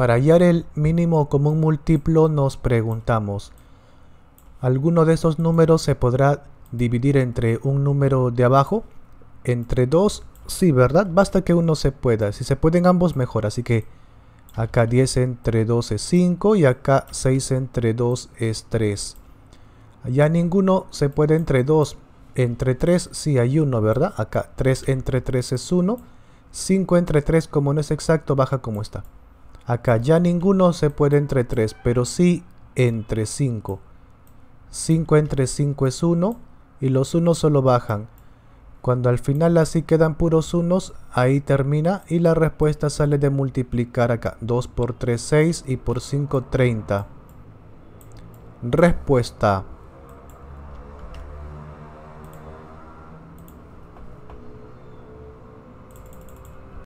Para hallar el mínimo común múltiplo nos preguntamos, ¿alguno de esos números se podrá dividir entre un número de abajo? Entre 2, sí, ¿verdad? Basta que uno se pueda. Si se pueden ambos, mejor. Así que acá 10 entre 2 es 5 y acá 6 entre 2 es 3. Ya ninguno se puede entre 2. Entre 3 sí hay uno, ¿verdad? Acá 3 entre 3 es 1. 5 entre 3 como no es exacto, baja como está. Acá ya ninguno se puede entre 3, pero sí entre 5. 5 entre 5 es 1 y los 1 solo bajan. Cuando al final así quedan puros unos, ahí termina y la respuesta sale de multiplicar acá. 2 por 3, 6 y por 5, 30. Respuesta.